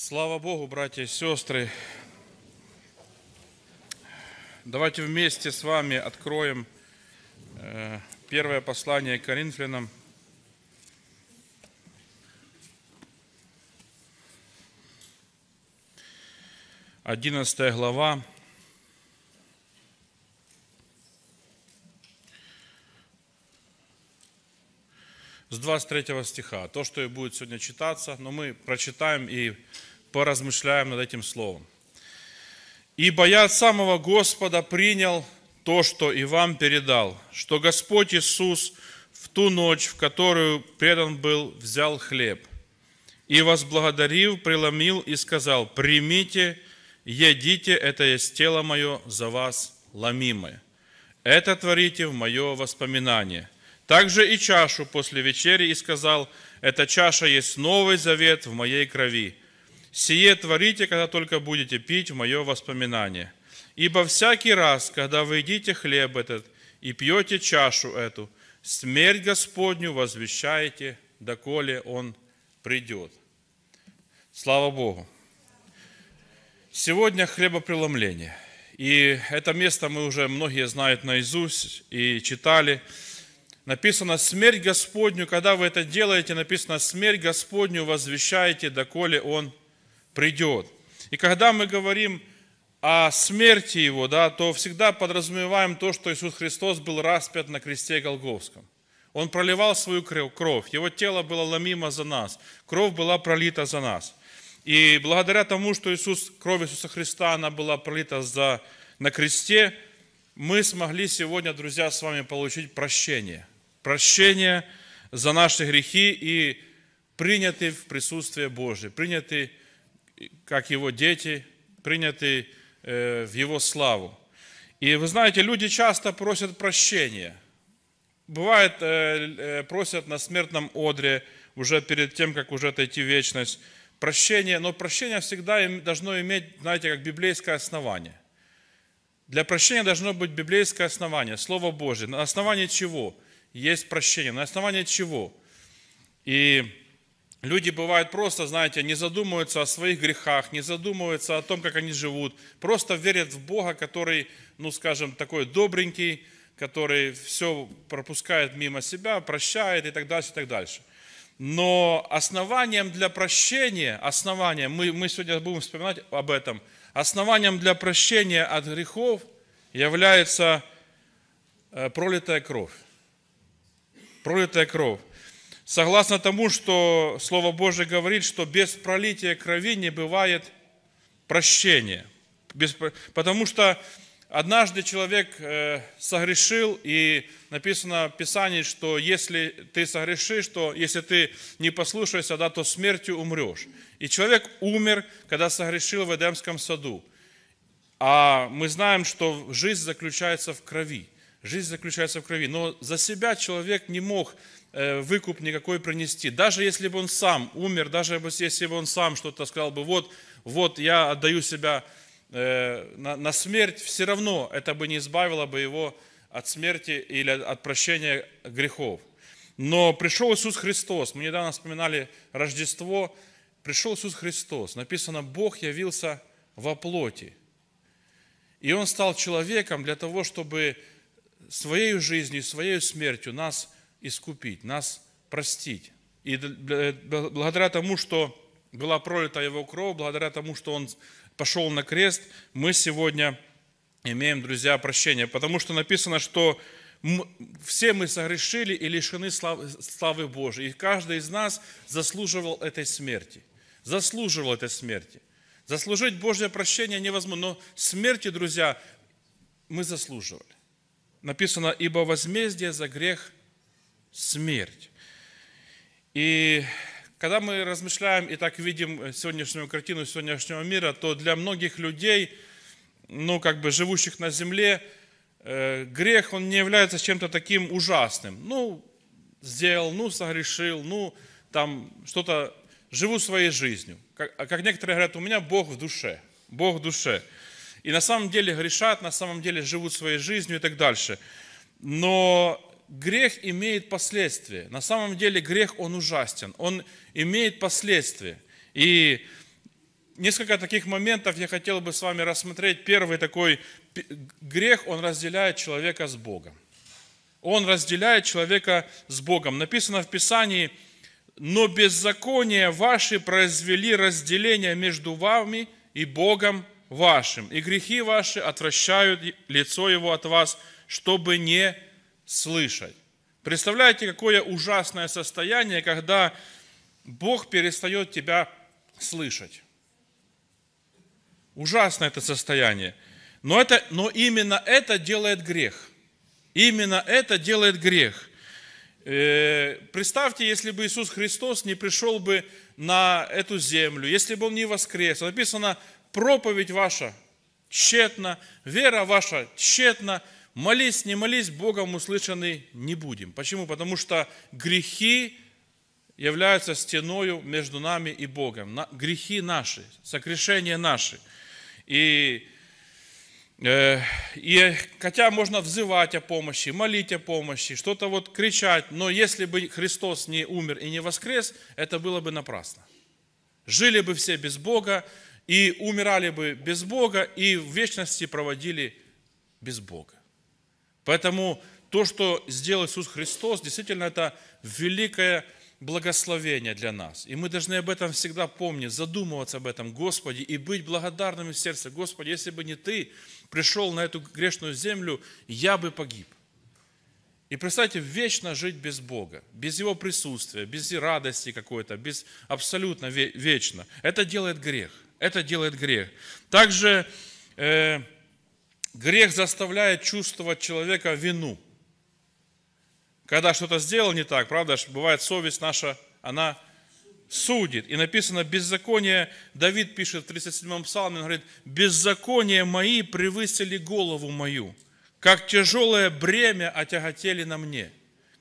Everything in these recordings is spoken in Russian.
Слава Богу, братья и сестры! Давайте вместе с вами откроем э, первое послание к Коринфянам. Одиннадцатая глава, с 23 стиха, то, что и будет сегодня читаться, но мы прочитаем и поразмышляем над этим словом. «Ибо я от самого Господа принял то, что и вам передал, что Господь Иисус в ту ночь, в которую предан был, взял хлеб, и, возблагодарив, преломил и сказал, «Примите, едите, это есть тело мое за вас ломимое. Это творите в мое воспоминание» также и чашу после вечери и сказал, «Эта чаша есть новый завет в моей крови. Сие творите, когда только будете пить в мое воспоминание. Ибо всякий раз, когда вы едите хлеб этот и пьете чашу эту, смерть Господню возвещаете, доколе Он придет». Слава Богу! Сегодня хлебопреломление. И это место мы уже многие знают наизусть и читали – Написано «Смерть Господню». Когда вы это делаете, написано «Смерть Господню возвещаете, доколе Он придет». И когда мы говорим о смерти Его, да, то всегда подразумеваем то, что Иисус Христос был распят на кресте Голговском. Он проливал свою кровь, Его тело было ломимо за нас, кровь была пролита за нас. И благодаря тому, что Иисус, кровь Иисуса Христа, она была пролита за, на кресте, мы смогли сегодня, друзья, с вами получить прощение прощение за наши грехи и приняты в присутствие Божие, приняты как Его дети, приняты э, в Его славу. И вы знаете, люди часто просят прощения. Бывает, э, э, просят на смертном одре, уже перед тем, как уже отойти в вечность, прощение. Но прощение всегда должно иметь, знаете, как библейское основание. Для прощения должно быть библейское основание, Слово Божие. На основании чего? есть прощение. На основании чего? И люди бывают просто, знаете, не задумываются о своих грехах, не задумываются о том, как они живут, просто верят в Бога, который, ну скажем, такой добренький, который все пропускает мимо себя, прощает и так дальше, и так дальше. Но основанием для прощения, основанием, мы, мы сегодня будем вспоминать об этом, основанием для прощения от грехов является э, пролитая кровь пролитая кровь. Согласно тому, что Слово Божие говорит, что без пролития крови не бывает прощения. Без, потому что однажды человек э, согрешил, и написано в Писании, что если ты согрешишь, то если ты не послушаешься, да, то смертью умрешь. И человек умер, когда согрешил в Эдемском саду. А мы знаем, что жизнь заключается в крови. Жизнь заключается в крови. Но за себя человек не мог э, выкуп никакой принести. Даже если бы он сам умер, даже если бы он сам что-то сказал бы, вот, вот я отдаю себя э, на, на смерть, все равно это бы не избавило бы его от смерти или от прощения грехов. Но пришел Иисус Христос. Мы недавно вспоминали Рождество. Пришел Иисус Христос. Написано, Бог явился во плоти. И Он стал человеком для того, чтобы своей жизнью, своей смертью нас искупить, нас простить. И благодаря тому, что была пролита Его кровь, благодаря тому, что Он пошел на крест, мы сегодня имеем, друзья, прощение. Потому что написано, что все мы согрешили и лишены славы, славы Божией. И каждый из нас заслуживал этой смерти. Заслуживал этой смерти. Заслужить Божье прощение невозможно. Но смерти, друзья, мы заслуживали написано, ибо возмездие за грех – смерть. И когда мы размышляем и так видим сегодняшнюю картину сегодняшнего мира, то для многих людей, ну, как бы живущих на земле, э, грех, он не является чем-то таким ужасным. Ну, сделал, ну, согрешил, ну, там что-то, живу своей жизнью. Как, а как некоторые говорят, у меня Бог в душе, Бог в душе. И на самом деле грешат, на самом деле живут своей жизнью и так дальше. Но грех имеет последствия. На самом деле грех, он ужастен. Он имеет последствия. И несколько таких моментов я хотел бы с вами рассмотреть. Первый такой грех, он разделяет человека с Богом. Он разделяет человека с Богом. Написано в Писании, но беззакония ваши произвели разделение между вами и Богом вашим, и грехи ваши отвращают лицо его от вас, чтобы не слышать. Представляете, какое ужасное состояние, когда Бог перестает тебя слышать. Ужасно это состояние. Но, это, но именно это делает грех. Именно это делает грех. Э, представьте, если бы Иисус Христос не пришел бы на эту землю, если бы Он не воскрес. Написано, проповедь ваша тщетна, вера ваша тщетна, молись, не молись, Богом услышанный не будем. Почему? Потому что грехи являются стеною между нами и Богом. Грехи наши, сокрешения наши. И, э, и хотя можно взывать о помощи, молить о помощи, что-то вот кричать, но если бы Христос не умер и не воскрес, это было бы напрасно. Жили бы все без Бога, и умирали бы без Бога, и в вечности проводили без Бога. Поэтому то, что сделал Иисус Христос, действительно это великое благословение для нас. И мы должны об этом всегда помнить, задумываться об этом, Господи, и быть благодарными в сердце. Господи, если бы не Ты пришел на эту грешную землю, я бы погиб. И представьте, вечно жить без Бога, без Его присутствия, без радости какой-то, без абсолютно вечно. Это делает грех. Это делает грех. Также э, грех заставляет чувствовать человека вину. Когда что-то сделал не так, правда, бывает совесть наша, она судит. И написано, беззаконие, Давид пишет в 37-м псалме, он говорит, беззаконие мои превысили голову мою как тяжелое бремя отяготели на мне,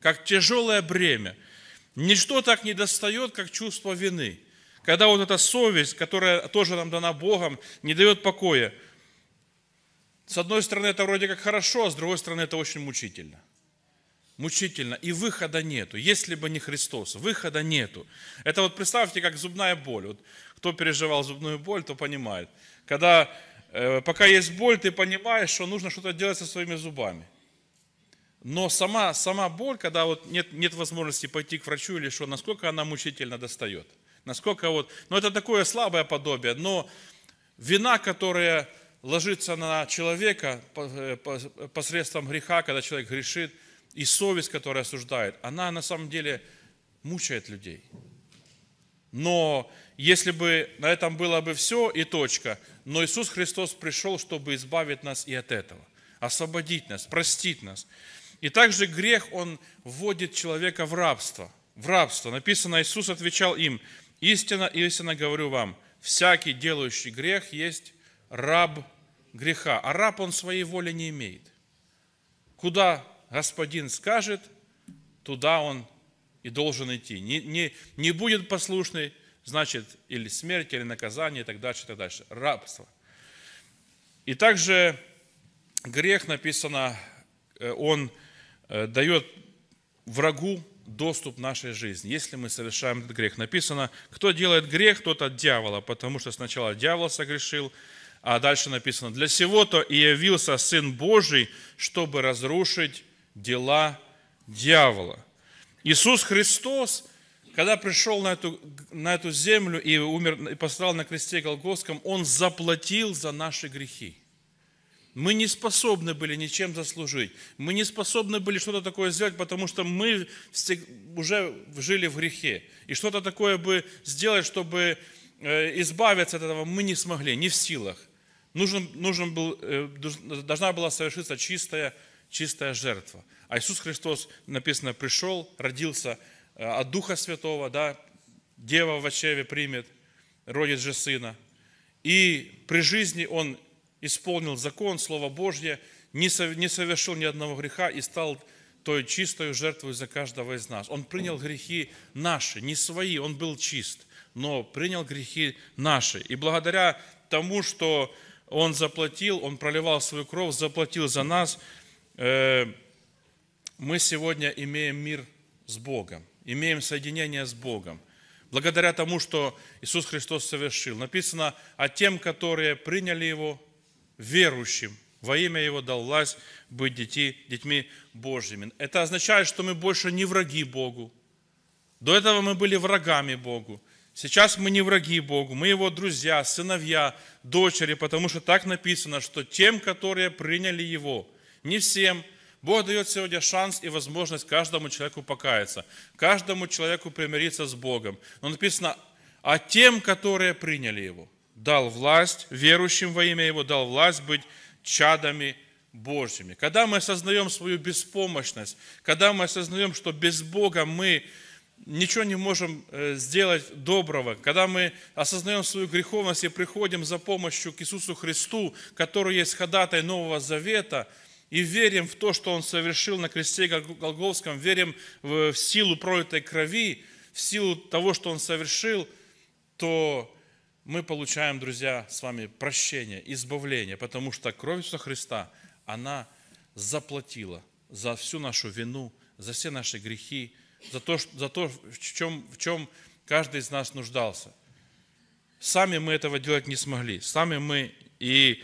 как тяжелое бремя. Ничто так не достает, как чувство вины. Когда вот эта совесть, которая тоже нам дана Богом, не дает покоя. С одной стороны, это вроде как хорошо, а с другой стороны, это очень мучительно. Мучительно. И выхода нету, если бы не Христос. Выхода нету. Это вот представьте, как зубная боль. Вот кто переживал зубную боль, то понимает. Когда Э, пока есть боль, ты понимаешь, что нужно что-то делать со своими зубами. Но сама, сама боль, когда вот нет, нет возможности пойти к врачу или что, насколько она мучительно достает. Насколько вот, ну это такое слабое подобие, но вина, которая ложится на человека э, посредством греха, когда человек грешит, и совесть, которая осуждает, она на самом деле мучает людей. Но если бы на этом было бы все и точка, но Иисус Христос пришел, чтобы избавить нас и от этого, освободить нас, простить нас. И также грех, он вводит человека в рабство. В рабство. Написано, Иисус отвечал им, «Истина, истинно говорю вам, всякий делающий грех есть раб греха». А раб, он своей воли не имеет. Куда Господин скажет, туда он и должен идти. Не, не, не будет послушный, значит или смерть, или наказание, и так дальше, и так дальше. Рабство. И также грех написано, э, он э, дает врагу доступ нашей жизни, если мы совершаем этот грех. Написано, кто делает грех, тот от дьявола, потому что сначала дьявол согрешил, а дальше написано, для сего-то и явился Сын Божий, чтобы разрушить дела дьявола. Иисус Христос – когда пришел на эту, на эту землю и умер, и пострадал на кресте Голгофском, Он заплатил за наши грехи. Мы не способны были ничем заслужить. Мы не способны были что-то такое сделать, потому что мы уже жили в грехе. И что-то такое бы сделать, чтобы э, избавиться от этого, мы не смогли, не в силах. Нужен, нужен был, э, должна была совершиться чистая, чистая жертва. А Иисус Христос, написано, пришел, родился, Э, от Духа Святого, да, Дева в очеве примет, родит же сына. И при жизни он исполнил закон, Слово Божье, не совершил ни одного греха и стал той чистой жертвой за каждого из нас. Он принял грехи наши, не свои, он был чист, но принял грехи наши. И благодаря тому, что он заплатил, он проливал свою кровь, заплатил за нас, э, мы сегодня имеем мир с Богом имеем соединение с Богом. Благодаря тому, что Иисус Христос совершил. Написано, а тем, которые приняли Его, верующим, во имя Его дал власть быть детьми, детьми Божьими. Это означает, что мы больше не враги Богу. До этого мы были врагами Богу. Сейчас мы не враги Богу, мы Его друзья, сыновья, дочери, потому что так написано, что тем, которые приняли Его, не всем – Бог дает сегодня шанс и возможность каждому человеку покаяться, каждому человеку примириться с Богом. Но написано, а тем, которые приняли Его, дал власть, верующим во имя Его, дал власть быть чадами Божьими. Когда мы осознаем свою беспомощность, когда мы осознаем, что без Бога мы ничего не можем э, сделать доброго, когда мы осознаем свою греховность и приходим за помощью к Иисусу Христу, который есть ходатай Нового Завета – и верим в то, что Он совершил на кресте Голговском, верим в силу пролитой крови, в силу того, что Он совершил, то мы получаем, друзья, с вами прощение, избавление, потому что кровь Иисуса Христа, она заплатила за всю нашу вину, за все наши грехи, за то, за то в, чем, в чем каждый из нас нуждался. Сами мы этого делать не смогли, сами мы и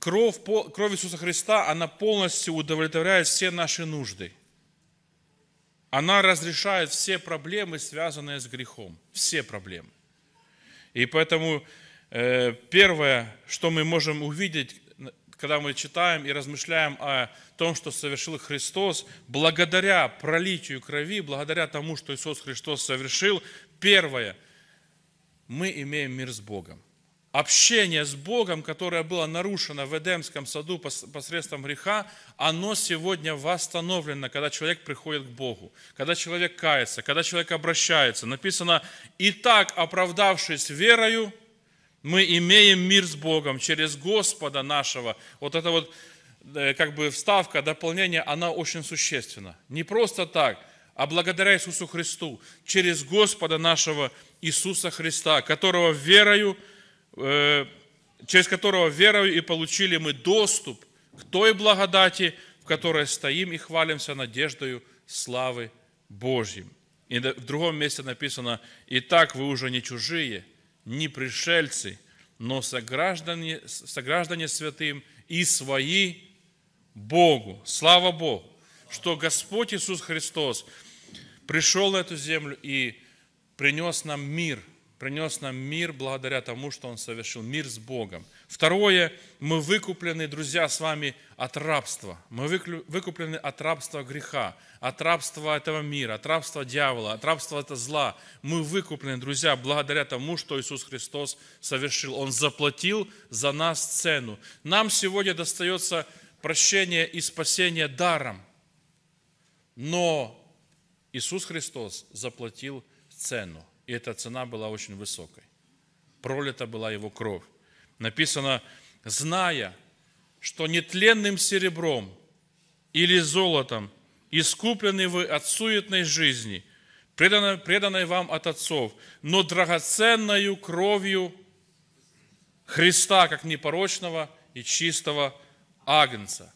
кровь, кровь Иисуса Христа, она полностью удовлетворяет все наши нужды. Она разрешает все проблемы, связанные с грехом. Все проблемы. И поэтому э, первое, что мы можем увидеть, когда мы читаем и размышляем о том, что совершил Христос, благодаря пролитию крови, благодаря тому, что Иисус Христос совершил, первое, мы имеем мир с Богом общение с Богом, которое было нарушено в Эдемском саду посредством греха, оно сегодня восстановлено, когда человек приходит к Богу, когда человек кается, когда человек обращается. Написано, и так оправдавшись верою, мы имеем мир с Богом через Господа нашего». Вот это вот э, как бы вставка, дополнение, она очень существенна. Не просто так, а благодаря Иисусу Христу, через Господа нашего Иисуса Христа, которого верою – Э, через которого верою и получили мы доступ к той благодати, в которой стоим и хвалимся надеждою славы Божьей. И в другом месте написано, и так вы уже не чужие, не пришельцы, но сограждане, сограждане святым и свои Богу». Слава Богу, что Господь Иисус Христос пришел на эту землю и принес нам мир – принес нам мир благодаря тому, что Он совершил мир с Богом. Второе, мы выкуплены, друзья, с вами от рабства. Мы выкуплены от рабства греха, от рабства этого мира, от рабства дьявола, от рабства этого зла. Мы выкуплены, друзья, благодаря тому, что Иисус Христос совершил. Он заплатил за нас цену. Нам сегодня достается прощение и спасение даром. Но Иисус Христос заплатил цену и эта цена была очень высокой. Пролита была его кровь. Написано, зная, что нетленным серебром или золотом искуплены вы от суетной жизни, преданной, преданной вам от отцов, но драгоценною кровью Христа, как непорочного и чистого агнца.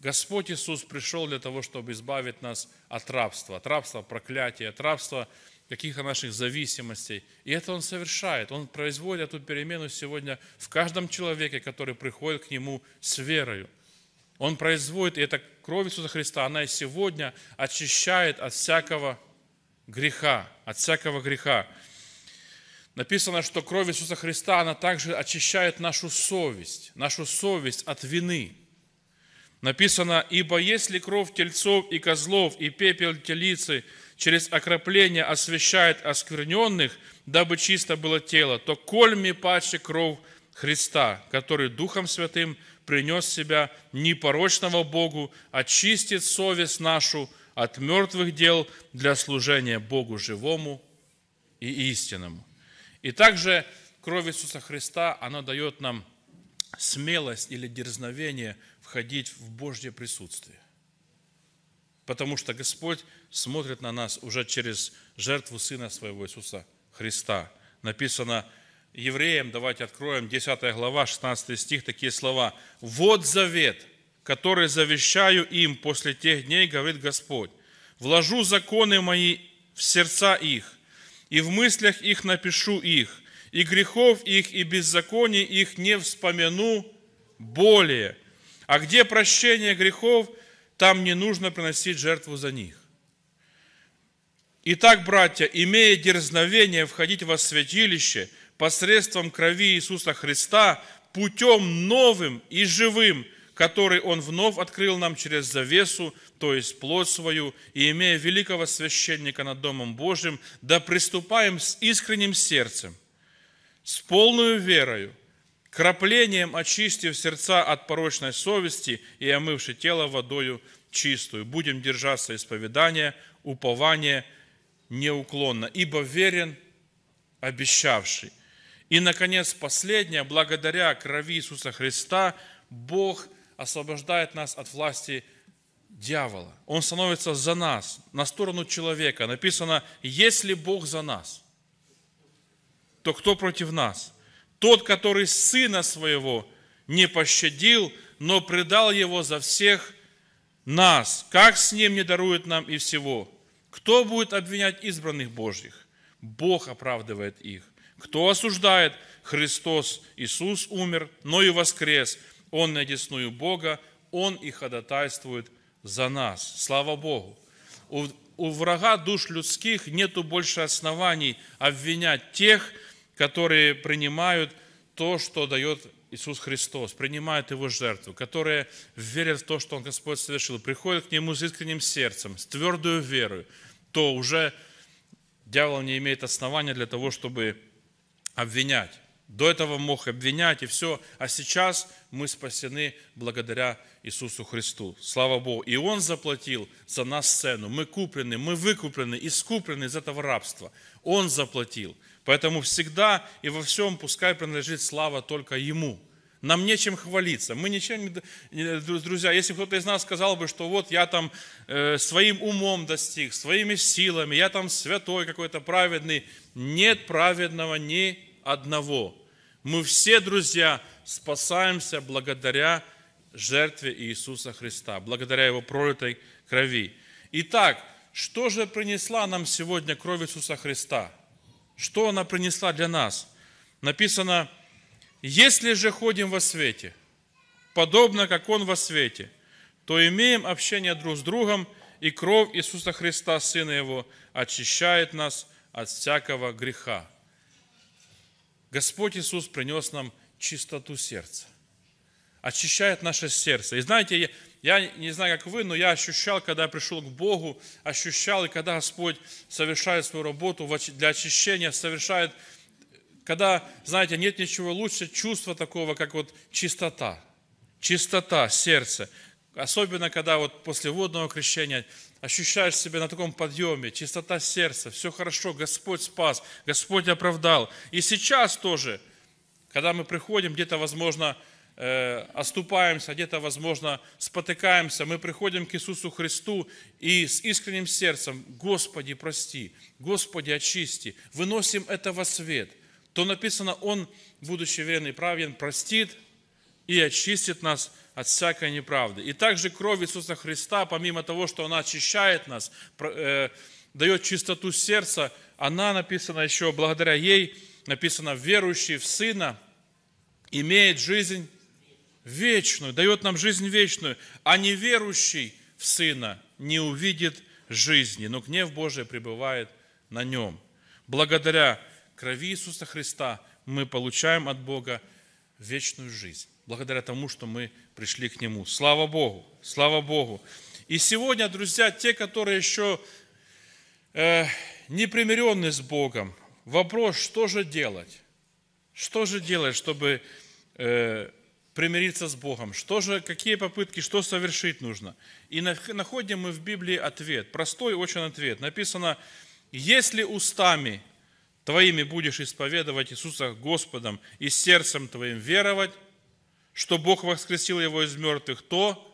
Господь Иисус пришел для того, чтобы избавить нас от рабства, от рабства проклятия, от рабства – каких-то наших зависимостей. И это Он совершает. Он производит эту перемену сегодня в каждом человеке, который приходит к Нему с верою. Он производит, и эта кровь Иисуса Христа, она и сегодня очищает от всякого греха, от всякого греха. Написано, что кровь Иисуса Христа, она также очищает нашу совесть, нашу совесть от вины. Написано, ибо если кровь тельцов и козлов и пепел телицы через окропление освящает оскверненных, дабы чисто было тело, то кольми паче кровь Христа, который Духом Святым принес себя непорочного Богу, очистит совесть нашу от мертвых дел для служения Богу живому и истинному. И также кровь Иисуса Христа, она дает нам смелость или дерзновение входить в Божье присутствие потому что Господь смотрит на нас уже через жертву Сына Своего Иисуса Христа. Написано евреям, давайте откроем 10 глава, 16 стих, такие слова. «Вот завет, который завещаю им после тех дней, говорит Господь, вложу законы мои в сердца их, и в мыслях их напишу их, и грехов их, и беззаконий их не вспомяну более. А где прощение грехов – там не нужно приносить жертву за них. Итак, братья, имея дерзновение входить во святилище посредством крови Иисуса Христа, путем новым и живым, который Он вновь открыл нам через завесу, то есть плоть свою, и имея великого священника над Домом Божьим, да приступаем с искренним сердцем, с полной верою, краплением очистив сердца от порочной совести и омывши тело водою чистую. Будем держаться исповедания, упования неуклонно, ибо верен обещавший. И, наконец, последнее, благодаря крови Иисуса Христа, Бог освобождает нас от власти дьявола. Он становится за нас, на сторону человека. Написано, если Бог за нас, то кто против нас – тот, который сына своего не пощадил, но предал его за всех нас, как с ним не дарует нам и всего. Кто будет обвинять избранных Божьих? Бог оправдывает их. Кто осуждает? Христос Иисус умер, но и воскрес. Он на десную Бога, Он и ходатайствует за нас. Слава Богу! У, у врага душ людских нету больше оснований обвинять тех, которые принимают то, что дает Иисус Христос, принимают Его жертву, которые верят в то, что Он Господь совершил, приходят к Нему с искренним сердцем, с твердую верою, то уже дьявол не имеет основания для того, чтобы обвинять. До этого мог обвинять и все, а сейчас мы спасены благодаря Иисусу Христу. Слава Богу. И Он заплатил за нас цену. Мы куплены, мы выкуплены, искуплены из этого рабства. Он заплатил – Поэтому всегда и во всем пускай принадлежит слава только Ему. Нам нечем хвалиться. Мы ничем не... Друзья, если кто-то из нас сказал бы, что вот я там э, своим умом достиг, своими силами, я там святой какой-то праведный. Нет праведного ни одного. Мы все, друзья, спасаемся благодаря жертве Иисуса Христа, благодаря Его пролитой крови. Итак, что же принесла нам сегодня кровь Иисуса Христа – что она принесла для нас? Написано, если же ходим во свете, подобно как Он во свете, то имеем общение друг с другом, и кровь Иисуса Христа, Сына Его, очищает нас от всякого греха. Господь Иисус принес нам чистоту сердца, очищает наше сердце. И знаете, я не знаю, как вы, но я ощущал, когда я пришел к Богу, ощущал, и когда Господь совершает свою работу для очищения, совершает, когда, знаете, нет ничего лучше чувства такого, как вот чистота, чистота сердца. Особенно, когда вот после водного крещения ощущаешь себя на таком подъеме, чистота сердца, все хорошо, Господь спас, Господь оправдал. И сейчас тоже, когда мы приходим где-то, возможно, Э, оступаемся, где-то, возможно, спотыкаемся, мы приходим к Иисусу Христу и с искренним сердцем, Господи, прости, Господи, очисти, выносим это во свет, то написано, Он, будучи верен и правен, простит и очистит нас от всякой неправды. И также кровь Иисуса Христа, помимо того, что она очищает нас, э, дает чистоту сердца, она написана еще благодаря ей, написано, верующий в Сына имеет жизнь вечную, дает нам жизнь вечную, а неверующий в Сына не увидит жизни, но гнев Божий пребывает на нем. Благодаря крови Иисуса Христа мы получаем от Бога вечную жизнь, благодаря тому, что мы пришли к Нему. Слава Богу, слава Богу. И сегодня, друзья, те, которые еще э, не примирены с Богом, вопрос, что же делать? Что же делать, чтобы э, примириться с Богом. Что же, какие попытки, что совершить нужно? И находим мы в Библии ответ, простой очень ответ. Написано, если устами твоими будешь исповедовать Иисуса Господом и сердцем твоим веровать, что Бог воскресил его из мертвых, то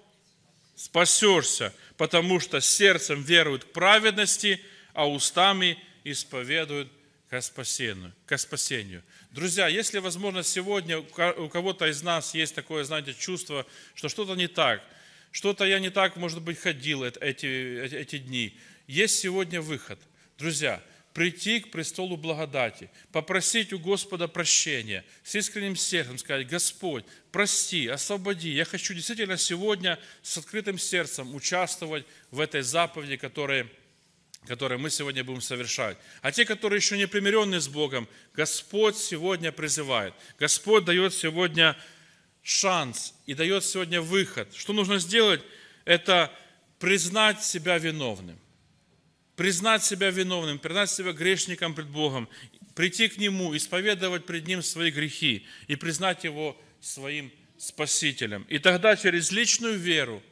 спасешься, потому что сердцем веруют к праведности, а устами исповедуют к спасению, к спасению. Друзья, если, возможно, сегодня у кого-то из нас есть такое, знаете, чувство, что что-то не так, что-то я не так, может быть, ходил эти, эти, эти дни, есть сегодня выход. Друзья, прийти к престолу благодати, попросить у Господа прощения, с искренним сердцем сказать, Господь, прости, освободи. Я хочу действительно сегодня с открытым сердцем участвовать в этой заповеди, которая которые мы сегодня будем совершать. А те, которые еще не примиренные с Богом, Господь сегодня призывает. Господь дает сегодня шанс и дает сегодня выход. Что нужно сделать? Это признать себя виновным. Признать себя виновным, признать себя грешником пред Богом, прийти к Нему, исповедовать пред Ним свои грехи и признать Его своим Спасителем. И тогда через личную веру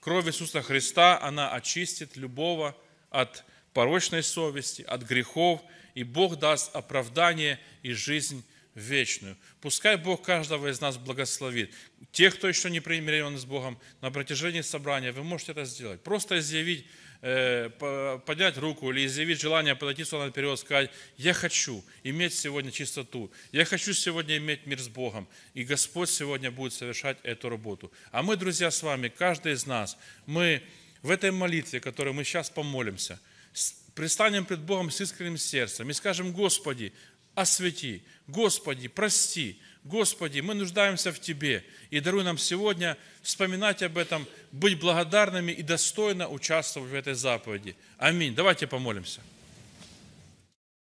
кровь Иисуса Христа, она очистит любого от порочной совести, от грехов, и Бог даст оправдание и жизнь вечную. Пускай Бог каждого из нас благословит. Те, кто еще не примирен с Богом, на протяжении собрания вы можете это сделать. Просто изъявить, э, поднять руку или изъявить желание подойти сюда наперед, сказать, я хочу иметь сегодня чистоту, я хочу сегодня иметь мир с Богом, и Господь сегодня будет совершать эту работу. А мы, друзья, с вами, каждый из нас, мы в этой молитве, которую мы сейчас помолимся, пристанем пред Богом с искренним сердцем и скажем, Господи, освети, Господи, прости, Господи, мы нуждаемся в Тебе и даруй нам сегодня вспоминать об этом, быть благодарными и достойно участвовать в этой заповеди. Аминь. Давайте помолимся.